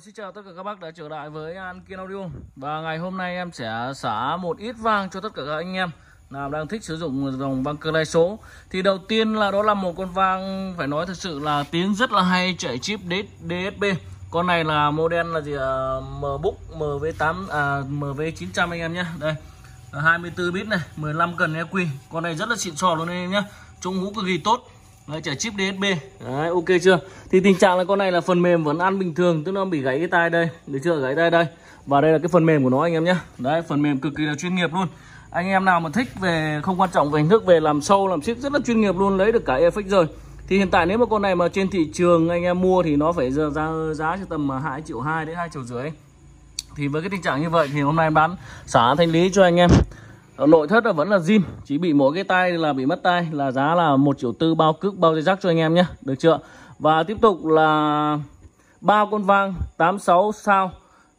Vâng, xin chào tất cả các bác đã trở lại với An Kiên Audio Và ngày hôm nay em sẽ xả một ít vang cho tất cả các anh em nào đang thích sử dụng dòng vang cơ lai số Thì đầu tiên là đó là một con vang phải nói thật sự là tiếng rất là hay chạy chip DSB Con này là model là gì MBook MV8 à, MV900 anh em nhé Đây 24 bit này 15 cần EQ Con này rất là xịn sò luôn anh em nhé Trung ngũ cực kỳ tốt Đấy, chở chip DSB Đấy, ok chưa thì tình trạng là con này là phần mềm vẫn ăn bình thường tức nó bị gãy cái tay đây được chưa gãy tay đây và đây là cái phần mềm của nó anh em nhé đấy phần mềm cực kỳ là chuyên nghiệp luôn anh em nào mà thích về không quan trọng về hình thức về làm sâu làm siết rất là chuyên nghiệp luôn lấy được cả effect rồi thì hiện tại nếu mà con này mà trên thị trường anh em mua thì nó phải giờ ra giá cho tầm 2 à, triệu 2 đến 2 triệu rưỡi thì với cái tình trạng như vậy thì hôm nay em bán xả thanh lý cho anh em Ờ, nội thất là vẫn là zin chỉ bị mỗi cái tay là bị mất tay là giá là một triệu tư bao cước bao dây rắc cho anh em nhé được chưa và tiếp tục là ba con vang 86 sao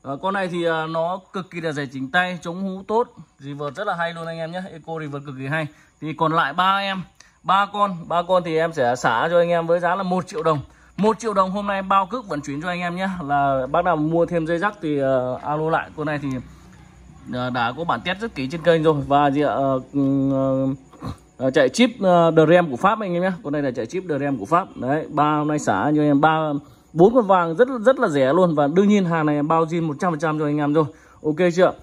à, con này thì ờ, nó cực kỳ là rẻ chỉnh tay chống hú tốt revert rất là hay luôn anh em nhé eco revert cực kỳ hay thì còn lại ba em ba con ba con thì em sẽ xả cho anh em với giá là một triệu đồng một triệu đồng hôm nay bao cước vận chuyển cho anh em nhé là bác nào mua thêm dây rắc thì uh, alo lại con này thì Ờ, đã có bản test rất kỹ trên kênh rồi và gì ạ uh, chạy chip uh, DRAM của Pháp anh em nhé con này là chạy chip DRAM của Pháp đấy ba hôm nay xả cho em ba bốn con vàng rất rất là rẻ luôn và đương nhiên hàng này bao zin 100% cho anh em rồi ok chưa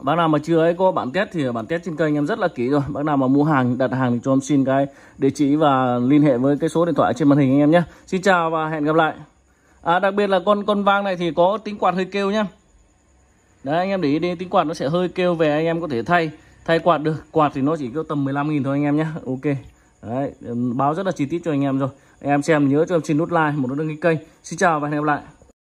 bác nào mà chưa ấy có bản test thì bản test trên kênh anh em rất là kỹ rồi bác nào mà mua hàng đặt hàng thì cho em xin cái địa chỉ và liên hệ với cái số điện thoại trên màn hình anh em nhé xin chào và hẹn gặp lại à, đặc biệt là con con vàng này thì có tính quạt hơi kêu nhá Đấy anh em để ý đi tính quạt nó sẽ hơi kêu về anh em có thể thay Thay quạt được Quạt thì nó chỉ kêu tầm 15.000 thôi anh em nhé Ok Đấy báo rất là chi tiết cho anh em rồi Anh em xem nhớ cho em xin nút like một nút đăng ký kênh Xin chào và hẹn gặp lại